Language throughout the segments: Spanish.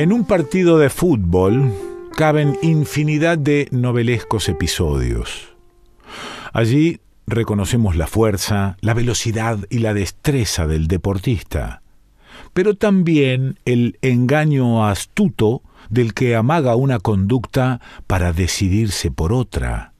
En un partido de fútbol caben infinidad de novelescos episodios. Allí reconocemos la fuerza, la velocidad y la destreza del deportista, pero también el engaño astuto del que amaga una conducta para decidirse por otra,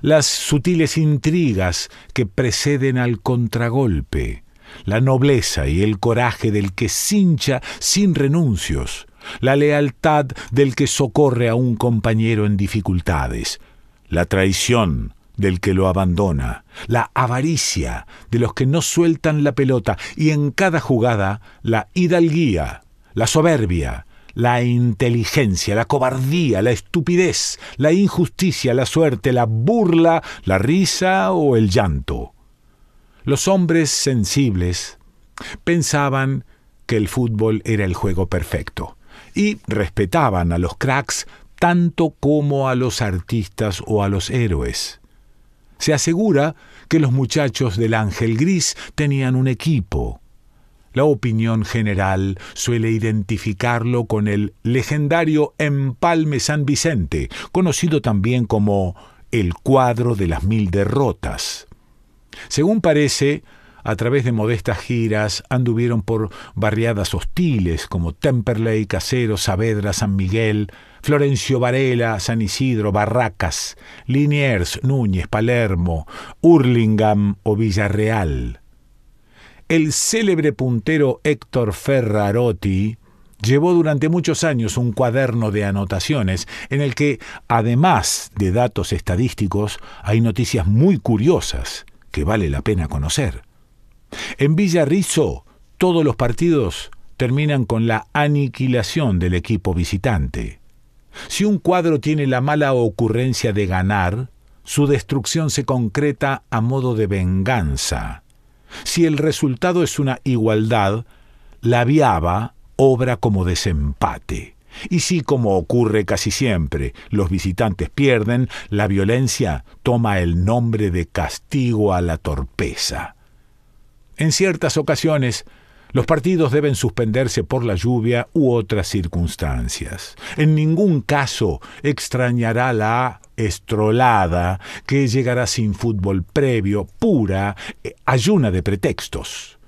las sutiles intrigas que preceden al contragolpe, la nobleza y el coraje del que cincha sin renuncios, la lealtad del que socorre a un compañero en dificultades, la traición del que lo abandona, la avaricia de los que no sueltan la pelota y en cada jugada la hidalguía, la soberbia, la inteligencia, la cobardía, la estupidez, la injusticia, la suerte, la burla, la risa o el llanto. Los hombres sensibles pensaban que el fútbol era el juego perfecto y respetaban a los cracks tanto como a los artistas o a los héroes. Se asegura que los muchachos del Ángel Gris tenían un equipo. La opinión general suele identificarlo con el legendario Empalme San Vicente, conocido también como el cuadro de las mil derrotas. Según parece, a través de modestas giras, anduvieron por barriadas hostiles como Temperley, Casero, Saavedra, San Miguel, Florencio Varela, San Isidro, Barracas, Liniers, Núñez, Palermo, Hurlingham o Villarreal. El célebre puntero Héctor Ferrarotti llevó durante muchos años un cuaderno de anotaciones en el que, además de datos estadísticos, hay noticias muy curiosas que vale la pena conocer. En Villarrizo, todos los partidos terminan con la aniquilación del equipo visitante. Si un cuadro tiene la mala ocurrencia de ganar, su destrucción se concreta a modo de venganza. Si el resultado es una igualdad, la viaba obra como desempate. Y si, como ocurre casi siempre, los visitantes pierden, la violencia toma el nombre de castigo a la torpeza. En ciertas ocasiones, los partidos deben suspenderse por la lluvia u otras circunstancias. En ningún caso extrañará la estrolada que llegará sin fútbol previo, pura, eh, ayuna de pretextos.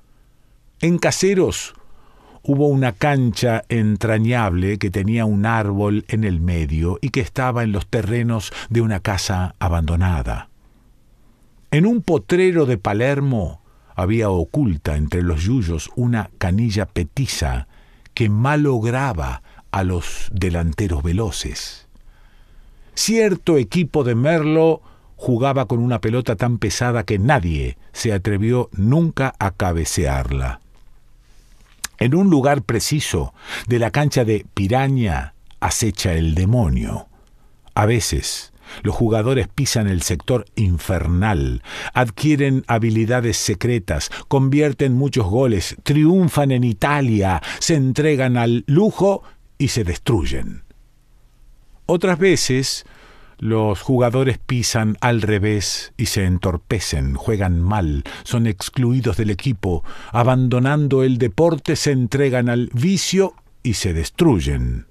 En Caseros hubo una cancha entrañable que tenía un árbol en el medio y que estaba en los terrenos de una casa abandonada. En un potrero de Palermo, había oculta entre los yuyos una canilla petiza que malograba a los delanteros veloces. Cierto equipo de Merlo jugaba con una pelota tan pesada que nadie se atrevió nunca a cabecearla. En un lugar preciso de la cancha de Piraña acecha el demonio. A veces los jugadores pisan el sector infernal, adquieren habilidades secretas, convierten muchos goles, triunfan en Italia, se entregan al lujo y se destruyen. Otras veces, los jugadores pisan al revés y se entorpecen, juegan mal, son excluidos del equipo, abandonando el deporte se entregan al vicio y se destruyen.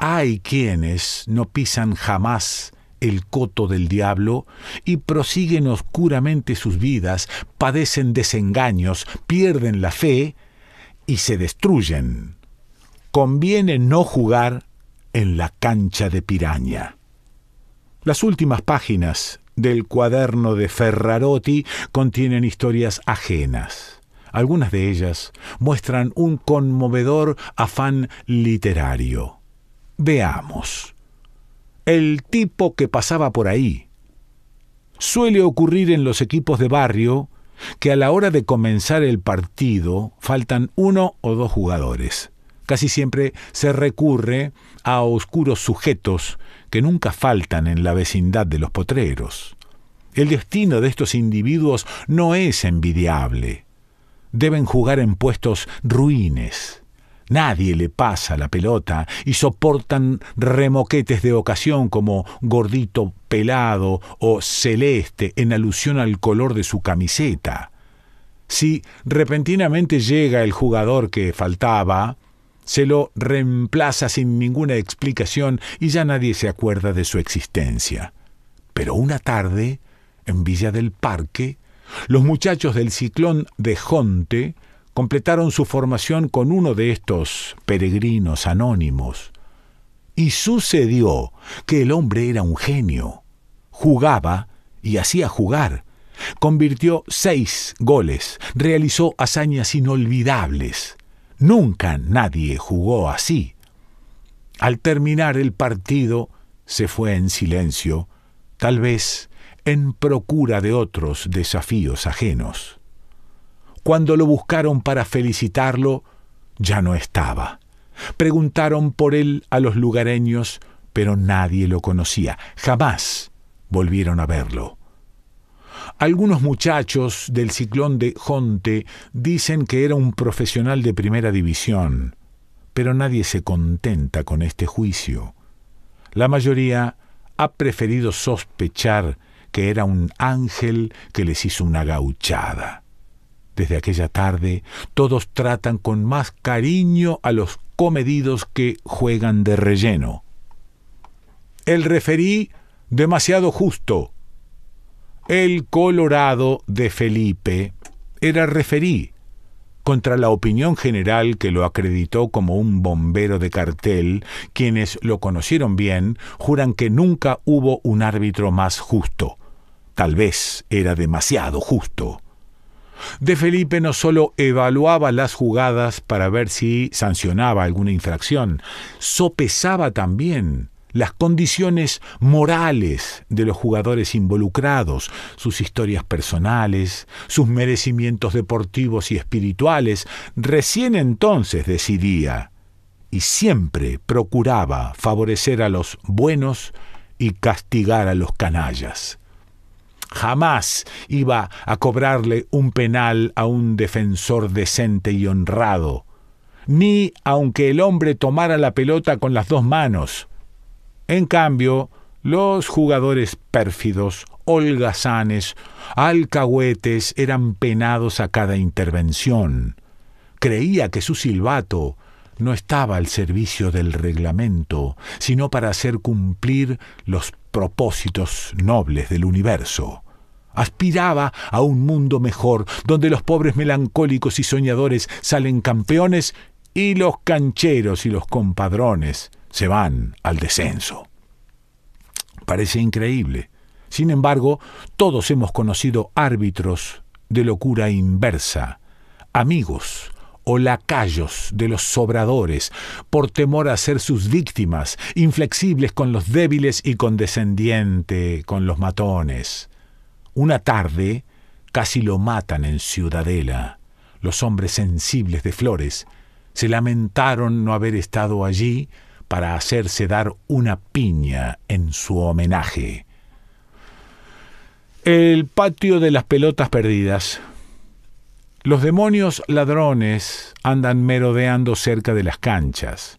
Hay quienes no pisan jamás el coto del diablo y prosiguen oscuramente sus vidas, padecen desengaños, pierden la fe y se destruyen. Conviene no jugar en la cancha de piraña. Las últimas páginas del cuaderno de Ferrarotti contienen historias ajenas. Algunas de ellas muestran un conmovedor afán literario. Veamos. El tipo que pasaba por ahí. Suele ocurrir en los equipos de barrio que a la hora de comenzar el partido faltan uno o dos jugadores. Casi siempre se recurre a oscuros sujetos que nunca faltan en la vecindad de los potreros. El destino de estos individuos no es envidiable. Deben jugar en puestos ruines. Nadie le pasa la pelota y soportan remoquetes de ocasión como gordito pelado o celeste en alusión al color de su camiseta. Si repentinamente llega el jugador que faltaba, se lo reemplaza sin ninguna explicación y ya nadie se acuerda de su existencia. Pero una tarde, en Villa del Parque, los muchachos del ciclón de Jonte completaron su formación con uno de estos peregrinos anónimos. Y sucedió que el hombre era un genio. Jugaba y hacía jugar. Convirtió seis goles, realizó hazañas inolvidables. Nunca nadie jugó así. Al terminar el partido, se fue en silencio, tal vez en procura de otros desafíos ajenos. Cuando lo buscaron para felicitarlo, ya no estaba. Preguntaron por él a los lugareños, pero nadie lo conocía. Jamás volvieron a verlo. Algunos muchachos del ciclón de Jonte dicen que era un profesional de primera división, pero nadie se contenta con este juicio. La mayoría ha preferido sospechar que era un ángel que les hizo una gauchada desde aquella tarde, todos tratan con más cariño a los comedidos que juegan de relleno. El referí demasiado justo. El Colorado de Felipe era referí contra la opinión general que lo acreditó como un bombero de cartel, quienes lo conocieron bien juran que nunca hubo un árbitro más justo. Tal vez era demasiado justo. De Felipe no solo evaluaba las jugadas para ver si sancionaba alguna infracción, sopesaba también las condiciones morales de los jugadores involucrados, sus historias personales, sus merecimientos deportivos y espirituales, recién entonces decidía y siempre procuraba favorecer a los buenos y castigar a los canallas jamás iba a cobrarle un penal a un defensor decente y honrado, ni aunque el hombre tomara la pelota con las dos manos. En cambio, los jugadores pérfidos, holgazanes, alcahuetes eran penados a cada intervención. Creía que su silbato no estaba al servicio del reglamento, sino para hacer cumplir los propósitos nobles del universo. Aspiraba a un mundo mejor, donde los pobres melancólicos y soñadores salen campeones y los cancheros y los compadrones se van al descenso. Parece increíble. Sin embargo, todos hemos conocido árbitros de locura inversa, amigos o lacayos de los sobradores, por temor a ser sus víctimas, inflexibles con los débiles y condescendiente con los matones. Una tarde casi lo matan en Ciudadela. Los hombres sensibles de Flores se lamentaron no haber estado allí para hacerse dar una piña en su homenaje. El patio de las pelotas perdidas los demonios ladrones andan merodeando cerca de las canchas.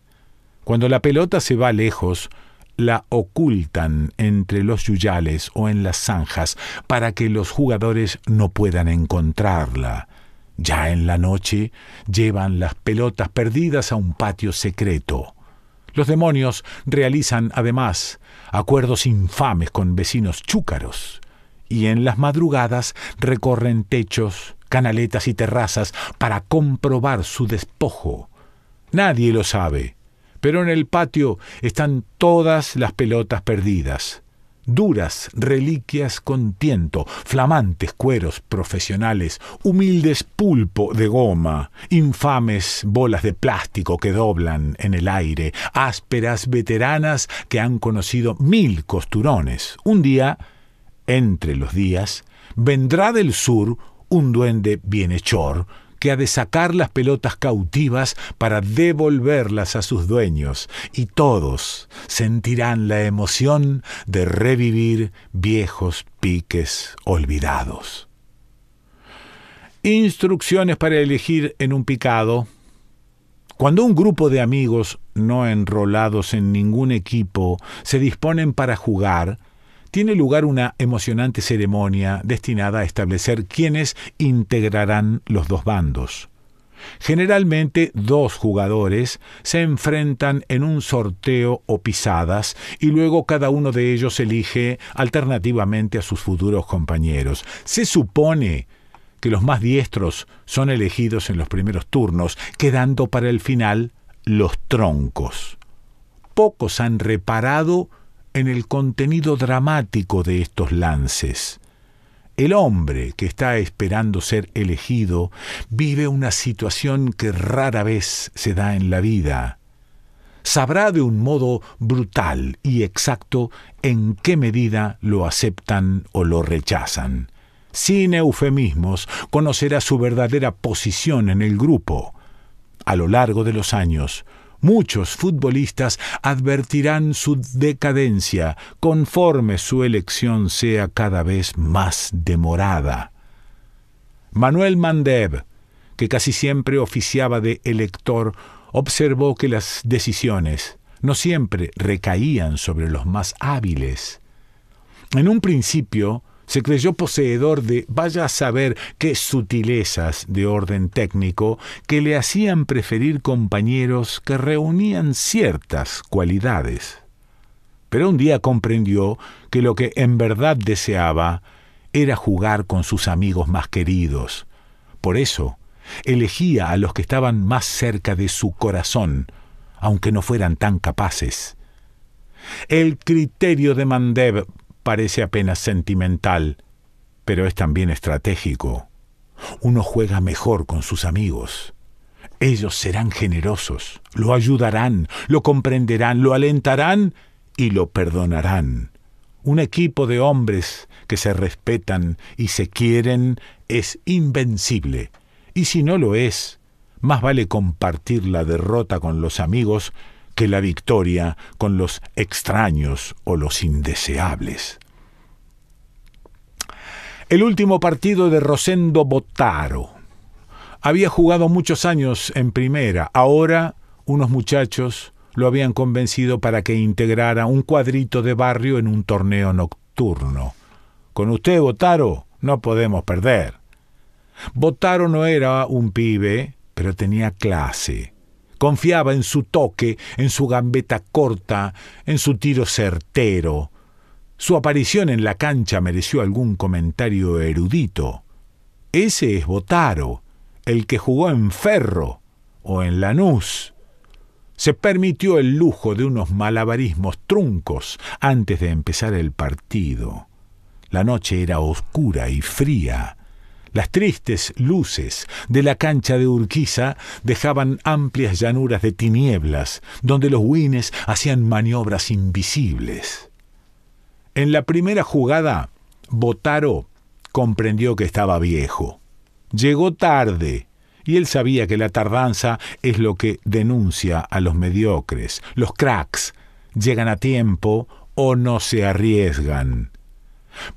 Cuando la pelota se va lejos, la ocultan entre los yuyales o en las zanjas para que los jugadores no puedan encontrarla. Ya en la noche llevan las pelotas perdidas a un patio secreto. Los demonios realizan además acuerdos infames con vecinos chúcaros y en las madrugadas recorren techos, canaletas y terrazas para comprobar su despojo. Nadie lo sabe, pero en el patio están todas las pelotas perdidas. Duras reliquias con tiento, flamantes cueros profesionales, humildes pulpo de goma, infames bolas de plástico que doblan en el aire, ásperas veteranas que han conocido mil costurones. Un día, entre los días, vendrá del sur un duende bienhechor que ha de sacar las pelotas cautivas para devolverlas a sus dueños, y todos sentirán la emoción de revivir viejos piques olvidados. Instrucciones para elegir en un picado. Cuando un grupo de amigos no enrolados en ningún equipo se disponen para jugar, tiene lugar una emocionante ceremonia destinada a establecer quiénes integrarán los dos bandos. Generalmente dos jugadores se enfrentan en un sorteo o pisadas y luego cada uno de ellos elige alternativamente a sus futuros compañeros. Se supone que los más diestros son elegidos en los primeros turnos, quedando para el final los troncos. Pocos han reparado en el contenido dramático de estos lances. El hombre que está esperando ser elegido vive una situación que rara vez se da en la vida. Sabrá de un modo brutal y exacto en qué medida lo aceptan o lo rechazan. Sin eufemismos, conocerá su verdadera posición en el grupo. A lo largo de los años, Muchos futbolistas advertirán su decadencia conforme su elección sea cada vez más demorada. Manuel Mandev, que casi siempre oficiaba de elector, observó que las decisiones no siempre recaían sobre los más hábiles. En un principio, se creyó poseedor de, vaya a saber qué sutilezas de orden técnico que le hacían preferir compañeros que reunían ciertas cualidades. Pero un día comprendió que lo que en verdad deseaba era jugar con sus amigos más queridos. Por eso, elegía a los que estaban más cerca de su corazón, aunque no fueran tan capaces. El criterio de Mandev parece apenas sentimental, pero es también estratégico. Uno juega mejor con sus amigos. Ellos serán generosos, lo ayudarán, lo comprenderán, lo alentarán y lo perdonarán. Un equipo de hombres que se respetan y se quieren es invencible. Y si no lo es, más vale compartir la derrota con los amigos que la victoria con los extraños o los indeseables. El último partido de Rosendo Botaro. Había jugado muchos años en primera, ahora unos muchachos lo habían convencido para que integrara un cuadrito de barrio en un torneo nocturno. Con usted, Botaro, no podemos perder. Botaro no era un pibe, pero tenía clase. Confiaba en su toque, en su gambeta corta, en su tiro certero. Su aparición en la cancha mereció algún comentario erudito. Ese es Botaro, el que jugó en Ferro o en Lanús. Se permitió el lujo de unos malabarismos truncos antes de empezar el partido. La noche era oscura y fría. Las tristes luces de la cancha de Urquiza dejaban amplias llanuras de tinieblas, donde los wines hacían maniobras invisibles. En la primera jugada, Botaro comprendió que estaba viejo. Llegó tarde, y él sabía que la tardanza es lo que denuncia a los mediocres. Los cracks llegan a tiempo o no se arriesgan.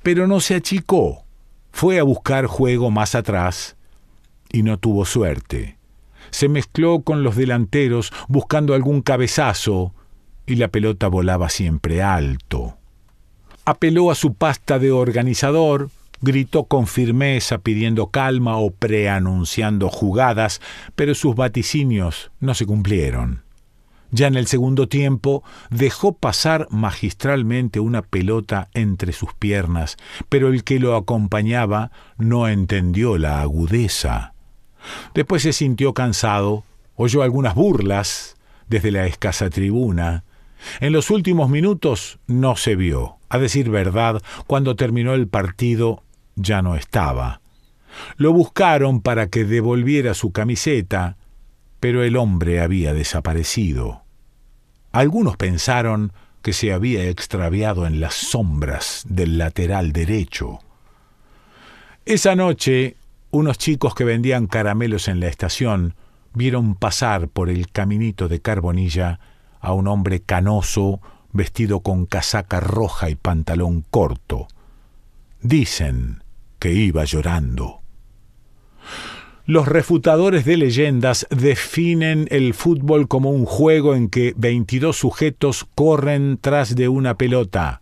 Pero no se achicó fue a buscar juego más atrás y no tuvo suerte. Se mezcló con los delanteros buscando algún cabezazo y la pelota volaba siempre alto. Apeló a su pasta de organizador, gritó con firmeza pidiendo calma o preanunciando jugadas, pero sus vaticinios no se cumplieron. Ya en el segundo tiempo dejó pasar magistralmente una pelota entre sus piernas, pero el que lo acompañaba no entendió la agudeza. Después se sintió cansado, oyó algunas burlas desde la escasa tribuna. En los últimos minutos no se vio. A decir verdad, cuando terminó el partido ya no estaba. Lo buscaron para que devolviera su camiseta, pero el hombre había desaparecido. Algunos pensaron que se había extraviado en las sombras del lateral derecho. Esa noche, unos chicos que vendían caramelos en la estación vieron pasar por el caminito de Carbonilla a un hombre canoso vestido con casaca roja y pantalón corto. Dicen que iba llorando. Los refutadores de leyendas definen el fútbol como un juego en que 22 sujetos corren tras de una pelota.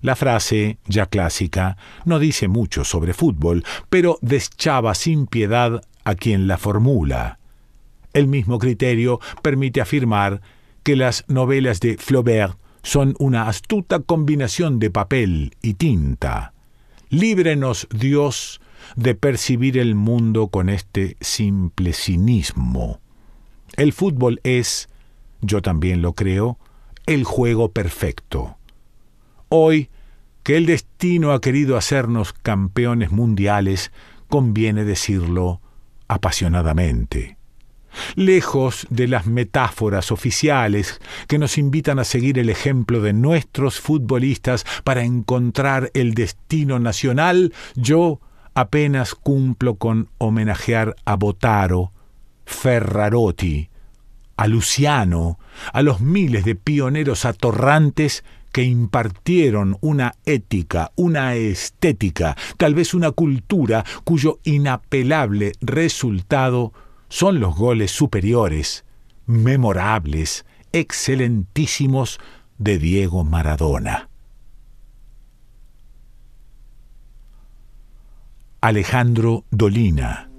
La frase, ya clásica, no dice mucho sobre fútbol, pero deschaba sin piedad a quien la formula. El mismo criterio permite afirmar que las novelas de Flaubert son una astuta combinación de papel y tinta. Líbrenos Dios de percibir el mundo con este simple cinismo. El fútbol es, yo también lo creo, el juego perfecto. Hoy, que el destino ha querido hacernos campeones mundiales, conviene decirlo apasionadamente. Lejos de las metáforas oficiales que nos invitan a seguir el ejemplo de nuestros futbolistas para encontrar el destino nacional, yo apenas cumplo con homenajear a Botaro, Ferrarotti, a Luciano, a los miles de pioneros atorrantes que impartieron una ética, una estética, tal vez una cultura cuyo inapelable resultado son los goles superiores, memorables, excelentísimos de Diego Maradona. Alejandro Dolina.